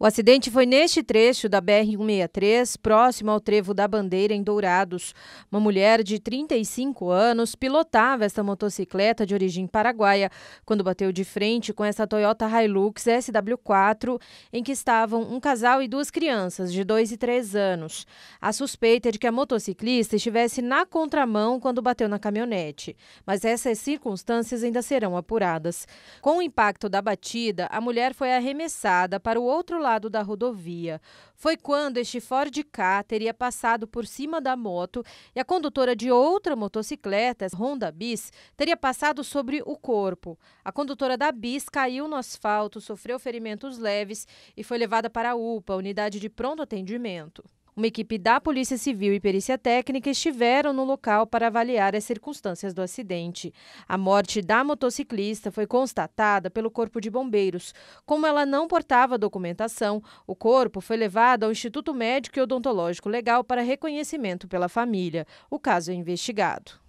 O acidente foi neste trecho da BR-163, próximo ao trevo da Bandeira, em Dourados. Uma mulher de 35 anos pilotava esta motocicleta de origem paraguaia quando bateu de frente com essa Toyota Hilux SW4, em que estavam um casal e duas crianças, de 2 e 3 anos. A suspeita é de que a motociclista estivesse na contramão quando bateu na caminhonete, mas essas circunstâncias ainda serão apuradas. Com o impacto da batida, a mulher foi arremessada para o outro lado lado da rodovia. Foi quando este Ford K teria passado por cima da moto e a condutora de outra motocicleta, Honda Bis, teria passado sobre o corpo. A condutora da Bis caiu no asfalto, sofreu ferimentos leves e foi levada para a UPA, unidade de pronto atendimento. Uma equipe da Polícia Civil e Perícia Técnica estiveram no local para avaliar as circunstâncias do acidente. A morte da motociclista foi constatada pelo Corpo de Bombeiros. Como ela não portava documentação, o corpo foi levado ao Instituto Médico e Odontológico Legal para reconhecimento pela família. O caso é investigado.